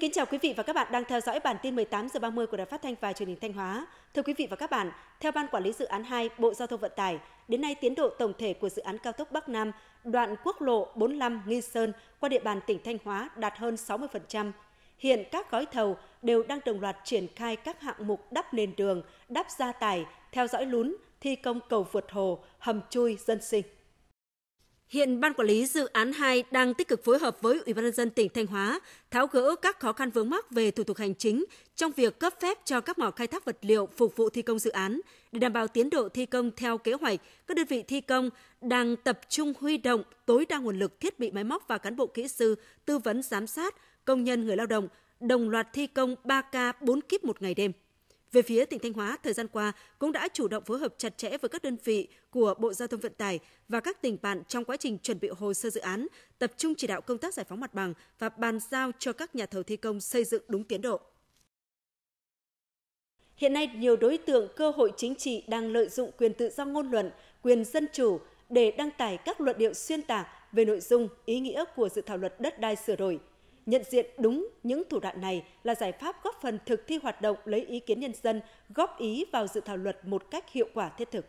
kính chào quý vị và các bạn đang theo dõi bản tin 18 giờ 30 của Đài Phát thanh và Truyền hình Thanh Hóa. Thưa quý vị và các bạn, theo Ban quản lý dự án 2 Bộ Giao thông Vận tải, đến nay tiến độ tổng thể của dự án cao tốc Bắc Nam đoạn quốc lộ 45 Nghi Sơn qua địa bàn tỉnh Thanh Hóa đạt hơn 60%. Hiện các gói thầu đều đang đồng loạt triển khai các hạng mục đắp nền đường, đắp gia tải, theo dõi lún, thi công cầu vượt hồ, hầm chui dân sinh. Hiện Ban Quản lý Dự án 2 đang tích cực phối hợp với Ủy ban nhân dân tỉnh Thanh Hóa tháo gỡ các khó khăn vướng mắc về thủ tục hành chính trong việc cấp phép cho các mỏ khai thác vật liệu phục vụ thi công dự án. Để đảm bảo tiến độ thi công theo kế hoạch, các đơn vị thi công đang tập trung huy động tối đa nguồn lực thiết bị máy móc và cán bộ kỹ sư tư vấn giám sát, công nhân người lao động, đồng loạt thi công 3K 4 kíp một ngày đêm. Về phía tỉnh Thanh Hóa, thời gian qua cũng đã chủ động phối hợp chặt chẽ với các đơn vị của Bộ Giao thông Vận tải và các tỉnh bạn trong quá trình chuẩn bị hồ sơ dự án, tập trung chỉ đạo công tác giải phóng mặt bằng và bàn giao cho các nhà thầu thi công xây dựng đúng tiến độ. Hiện nay, nhiều đối tượng cơ hội chính trị đang lợi dụng quyền tự do ngôn luận, quyền dân chủ để đăng tải các luận điệu xuyên tạc về nội dung, ý nghĩa của dự thảo luật đất đai sửa đổi – Nhận diện đúng những thủ đoạn này là giải pháp góp phần thực thi hoạt động lấy ý kiến nhân dân, góp ý vào dự thảo luật một cách hiệu quả thiết thực.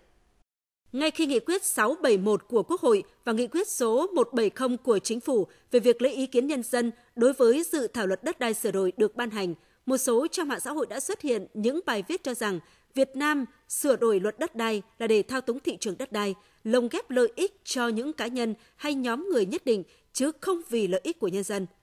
Ngay khi nghị quyết 671 của Quốc hội và nghị quyết số 170 của Chính phủ về việc lấy ý kiến nhân dân đối với dự thảo luật đất đai sửa đổi được ban hành, một số trang mạng xã hội đã xuất hiện những bài viết cho rằng Việt Nam sửa đổi luật đất đai là để thao túng thị trường đất đai, lồng ghép lợi ích cho những cá nhân hay nhóm người nhất định chứ không vì lợi ích của nhân dân –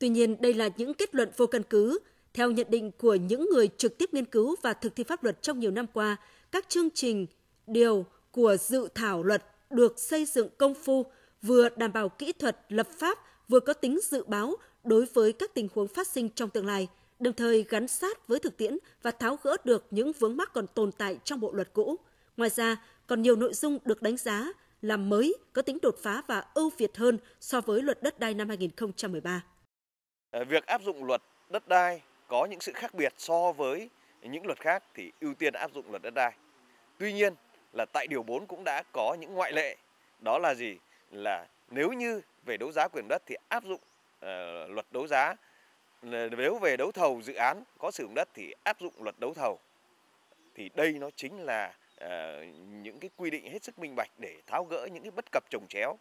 Tuy nhiên, đây là những kết luận vô căn cứ. Theo nhận định của những người trực tiếp nghiên cứu và thực thi pháp luật trong nhiều năm qua, các chương trình, điều của dự thảo luật được xây dựng công phu, vừa đảm bảo kỹ thuật lập pháp, vừa có tính dự báo đối với các tình huống phát sinh trong tương lai, đồng thời gắn sát với thực tiễn và tháo gỡ được những vướng mắc còn tồn tại trong bộ luật cũ. Ngoài ra, còn nhiều nội dung được đánh giá là mới, có tính đột phá và ưu việt hơn so với luật đất đai năm 2013. Ờ, việc áp dụng luật đất đai có những sự khác biệt so với những luật khác thì ưu tiên áp dụng luật đất đai. Tuy nhiên là tại điều 4 cũng đã có những ngoại lệ. Đó là gì? Là nếu như về đấu giá quyền đất thì áp dụng uh, luật đấu giá nếu về đấu thầu dự án có sử dụng đất thì áp dụng luật đấu thầu thì đây nó chính là uh, những cái quy định hết sức minh bạch để tháo gỡ những cái bất cập trồng chéo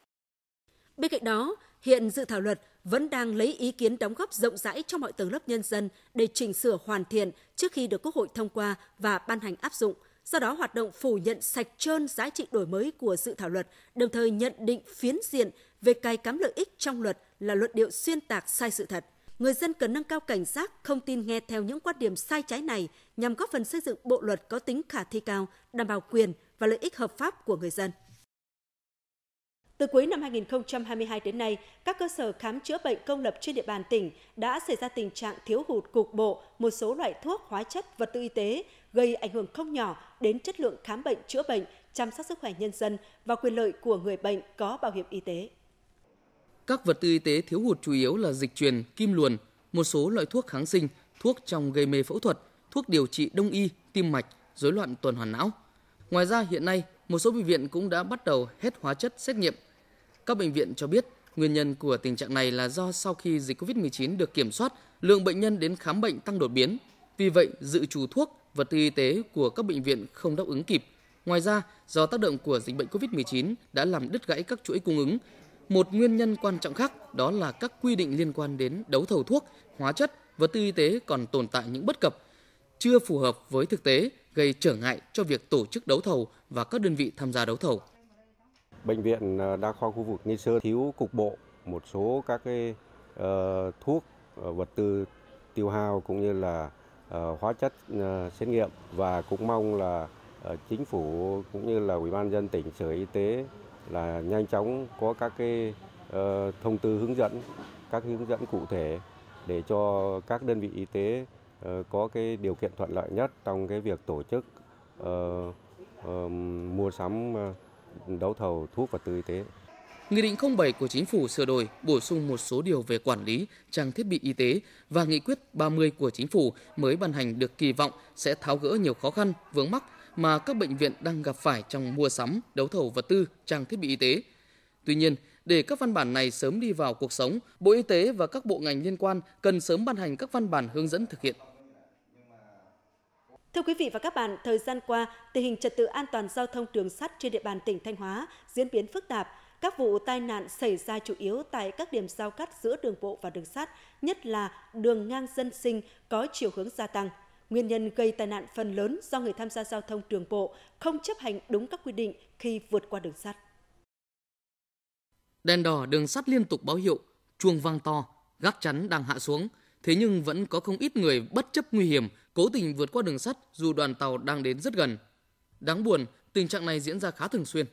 Bên cạnh đó, hiện dự thảo luật vẫn đang lấy ý kiến đóng góp rộng rãi trong mọi tầng lớp nhân dân để chỉnh sửa hoàn thiện trước khi được Quốc hội thông qua và ban hành áp dụng. Do đó, hoạt động phủ nhận sạch trơn giá trị đổi mới của dự thảo luật, đồng thời nhận định phiến diện về cài cắm lợi ích trong luật là luận điệu xuyên tạc sai sự thật. Người dân cần nâng cao cảnh giác, không tin nghe theo những quan điểm sai trái này nhằm góp phần xây dựng bộ luật có tính khả thi cao, đảm bảo quyền và lợi ích hợp pháp của người dân. Từ cuối năm 2022 đến nay, các cơ sở khám chữa bệnh công lập trên địa bàn tỉnh đã xảy ra tình trạng thiếu hụt cục bộ một số loại thuốc, hóa chất, vật tư y tế, gây ảnh hưởng không nhỏ đến chất lượng khám bệnh, chữa bệnh, chăm sóc sức khỏe nhân dân và quyền lợi của người bệnh có bảo hiểm y tế. Các vật tư y tế thiếu hụt chủ yếu là dịch truyền, kim luồn, một số loại thuốc kháng sinh, thuốc trong gây mê phẫu thuật, thuốc điều trị đông y, tim mạch, rối loạn tuần hoàn não. Ngoài ra hiện nay, một số bệnh viện cũng đã bắt đầu hết hóa chất xét nghiệm các bệnh viện cho biết nguyên nhân của tình trạng này là do sau khi dịch COVID-19 được kiểm soát, lượng bệnh nhân đến khám bệnh tăng đột biến. Vì vậy, dự trù thuốc, vật tư y tế của các bệnh viện không đáp ứng kịp. Ngoài ra, do tác động của dịch bệnh COVID-19 đã làm đứt gãy các chuỗi cung ứng. Một nguyên nhân quan trọng khác đó là các quy định liên quan đến đấu thầu thuốc, hóa chất, vật tư y tế còn tồn tại những bất cập, chưa phù hợp với thực tế, gây trở ngại cho việc tổ chức đấu thầu và các đơn vị tham gia đấu thầu. Bệnh viện ờ, đa khoa khu vực Nghi Sơn thiếu cục bộ một số các cái uh, thuốc uh, vật tư tiêu hao cũng như là uh, hóa chất uh, xét nghiệm và cũng mong là uh, chính phủ cũng như là ủy ban dân tỉnh sở y tế là nhanh chóng có các cái uh, thông tư hướng dẫn các hướng dẫn cụ thể để cho các đơn vị y tế uh, có cái điều kiện thuận lợi nhất trong cái việc tổ chức uh, uh, mua sắm uh, đấu thầu thuốc vật tư y tế. Nghị định 07 của Chính phủ sửa đổi, bổ sung một số điều về quản lý, trang thiết bị y tế và Nghị quyết 30 của Chính phủ mới ban hành được kỳ vọng sẽ tháo gỡ nhiều khó khăn, vướng mắc mà các bệnh viện đang gặp phải trong mua sắm, đấu thầu vật tư, trang thiết bị y tế. Tuy nhiên, để các văn bản này sớm đi vào cuộc sống, Bộ Y tế và các bộ ngành liên quan cần sớm ban hành các văn bản hướng dẫn thực hiện Thưa quý vị và các bạn, thời gian qua, tình hình trật tự an toàn giao thông đường sắt trên địa bàn tỉnh Thanh Hóa diễn biến phức tạp. Các vụ tai nạn xảy ra chủ yếu tại các điểm giao cắt giữa đường bộ và đường sắt, nhất là đường ngang dân sinh có chiều hướng gia tăng. Nguyên nhân gây tai nạn phần lớn do người tham gia giao thông đường bộ không chấp hành đúng các quy định khi vượt qua đường sắt. Đèn đỏ đường sắt liên tục báo hiệu, chuông vang to, gác chắn đang hạ xuống, thế nhưng vẫn có không ít người bất chấp nguy hiểm cố tình vượt qua đường sắt dù đoàn tàu đang đến rất gần. Đáng buồn, tình trạng này diễn ra khá thường xuyên.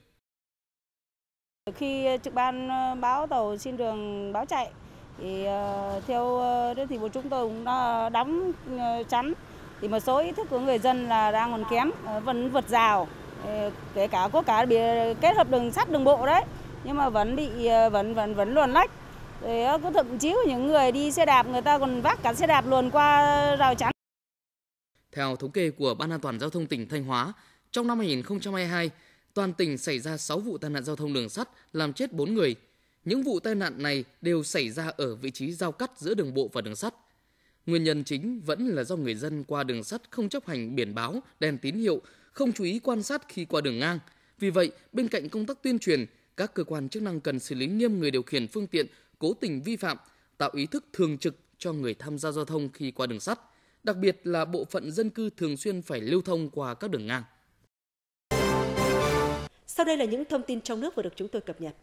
Khi trực ban ờ, báo tàu xin đường báo chạy thì ờ, theo ờ, đơn thì bộ chúng tôi cũng đã đóng chắn thì một số ý thức của người dân là đang còn kém vẫn vượt rào kể cả có cả bị kết hợp đường sắt đường bộ đấy nhưng mà vẫn bị vẫn vẫn vẫn luồn lách thì có thậm chí của những người đi xe đạp người ta còn vác cả xe đạp luồn qua rào chắn theo thống kê của Ban An toàn giao thông tỉnh Thanh Hóa, trong năm 2022, toàn tỉnh xảy ra 6 vụ tai nạn giao thông đường sắt làm chết 4 người. Những vụ tai nạn này đều xảy ra ở vị trí giao cắt giữa đường bộ và đường sắt. Nguyên nhân chính vẫn là do người dân qua đường sắt không chấp hành biển báo, đèn tín hiệu, không chú ý quan sát khi qua đường ngang. Vì vậy, bên cạnh công tác tuyên truyền, các cơ quan chức năng cần xử lý nghiêm người điều khiển phương tiện cố tình vi phạm, tạo ý thức thường trực cho người tham gia giao thông khi qua đường sắt – đặc biệt là bộ phận dân cư thường xuyên phải lưu thông qua các đường ngang. Sau đây là những thông tin trong nước vừa được chúng tôi cập nhật.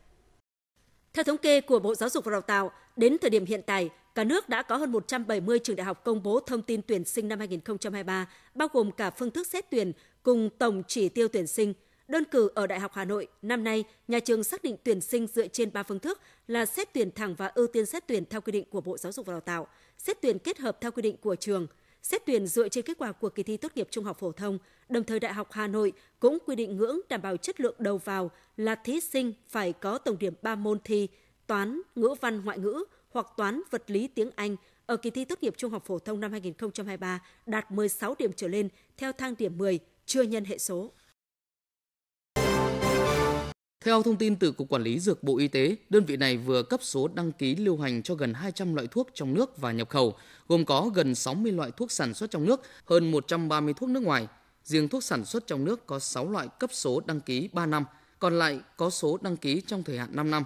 Theo thống kê của Bộ Giáo dục và Đào tạo, đến thời điểm hiện tại, cả nước đã có hơn 170 trường đại học công bố thông tin tuyển sinh năm 2023, bao gồm cả phương thức xét tuyển cùng tổng chỉ tiêu tuyển sinh. Đơn cử ở Đại học Hà Nội, năm nay, nhà trường xác định tuyển sinh dựa trên 3 phương thức là xét tuyển thẳng và ưu tiên xét tuyển theo quy định của Bộ Giáo dục và Đào tạo, xét tuyển kết hợp theo quy định của trường – xét tuyển dựa trên kết quả của kỳ thi tốt nghiệp trung học phổ thông, đồng thời Đại học Hà Nội cũng quy định ngưỡng đảm bảo chất lượng đầu vào là thí sinh phải có tổng điểm 3 môn thi toán, ngữ văn, ngoại ngữ hoặc toán, vật lý, tiếng Anh ở kỳ thi tốt nghiệp trung học phổ thông năm 2023 đạt 16 điểm trở lên theo thang điểm 10, chưa nhân hệ số. Theo thông tin từ Cục Quản lý Dược Bộ Y tế, đơn vị này vừa cấp số đăng ký lưu hành cho gần 200 loại thuốc trong nước và nhập khẩu, gồm có gần 60 loại thuốc sản xuất trong nước, hơn 130 thuốc nước ngoài. Riêng thuốc sản xuất trong nước có 6 loại cấp số đăng ký 3 năm, còn lại có số đăng ký trong thời hạn 5 năm.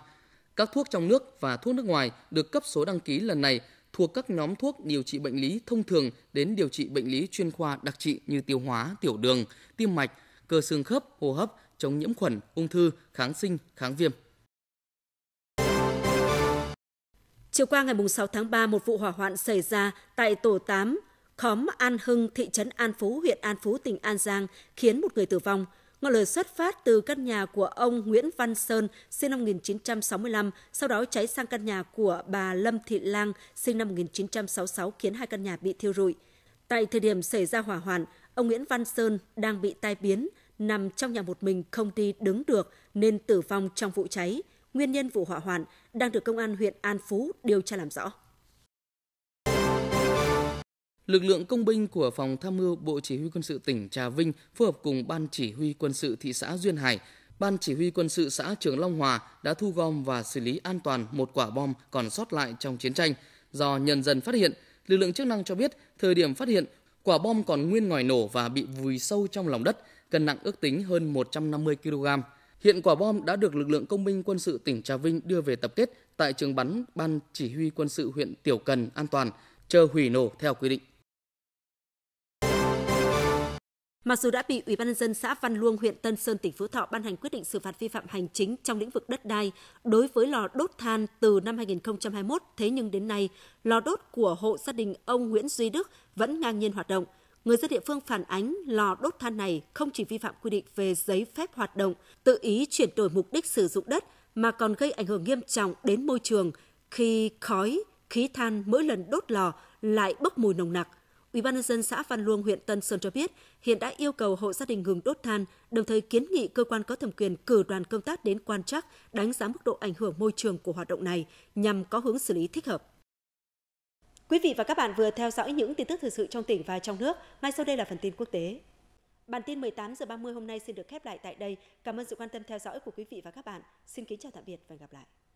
Các thuốc trong nước và thuốc nước ngoài được cấp số đăng ký lần này thuộc các nhóm thuốc điều trị bệnh lý thông thường đến điều trị bệnh lý chuyên khoa đặc trị như tiêu hóa, tiểu đường, tim mạch, cơ xương khớp, hô hấp, chống nhiễm khuẩn, ung thư, kháng sinh, kháng viêm. Chiều qua ngày 6 tháng 3, một vụ hỏa hoạn xảy ra tại tổ 8, khóm An Hưng, thị trấn An Phú, huyện An Phú, tỉnh An Giang, khiến một người tử vong. Ngọn lửa xuất phát từ căn nhà của ông Nguyễn Văn Sơn, sinh năm 1965, sau đó cháy sang căn nhà của bà Lâm Thị Lang, sinh năm 1966, khiến hai căn nhà bị thiêu rụi. Tại thời điểm xảy ra hỏa hoạn, ông Nguyễn Văn Sơn đang bị tai biến, nằm trong nhà một mình không đi đứng được nên tử vong trong vụ cháy. Nguyên nhân vụ hỏa hoạn đang được công an huyện An Phú điều tra làm rõ. Lực lượng công binh của phòng tham mưu Bộ Chỉ huy quân sự tỉnh Trà Vinh phối hợp cùng Ban Chỉ huy quân sự thị xã Duyên Hải, Ban Chỉ huy quân sự xã Trường Long Hòa đã thu gom và xử lý an toàn một quả bom còn sót lại trong chiến tranh. Do nhân dân phát hiện, lực lượng chức năng cho biết thời điểm phát hiện quả bom còn nguyên ngòi nổ và bị vùi sâu trong lòng đất – cân nặng ước tính hơn 150 kg. Hiện quả bom đã được lực lượng công binh quân sự tỉnh Trà Vinh đưa về tập kết tại trường bắn Ban Chỉ huy quân sự huyện Tiểu Cần an toàn, chờ hủy nổ theo quy định. Mặc dù đã bị Ủy ban nhân dân xã Văn Luông, huyện Tân Sơn, tỉnh Phú Thọ ban hành quyết định xử phạt vi phạm hành chính trong lĩnh vực đất đai đối với lò đốt than từ năm 2021, thế nhưng đến nay, lò đốt của hộ gia đình ông Nguyễn Duy Đức vẫn ngang nhiên hoạt động, người dân địa phương phản ánh lò đốt than này không chỉ vi phạm quy định về giấy phép hoạt động, tự ý chuyển đổi mục đích sử dụng đất mà còn gây ảnh hưởng nghiêm trọng đến môi trường khi khói, khí than mỗi lần đốt lò lại bốc mùi nồng nặc. Ủy ban nhân dân xã Văn Luông, huyện Tân Sơn cho biết, hiện đã yêu cầu hộ gia đình ngừng đốt than, đồng thời kiến nghị cơ quan có thẩm quyền cử đoàn công tác đến quan trắc, đánh giá mức độ ảnh hưởng môi trường của hoạt động này nhằm có hướng xử lý thích hợp. Quý vị và các bạn vừa theo dõi những tin tức thời sự trong tỉnh và trong nước. Ngay sau đây là phần tin quốc tế. Bản tin 18 giờ 30 hôm nay xin được khép lại tại đây. Cảm ơn sự quan tâm theo dõi của quý vị và các bạn. Xin kính chào tạm biệt và hẹn gặp lại.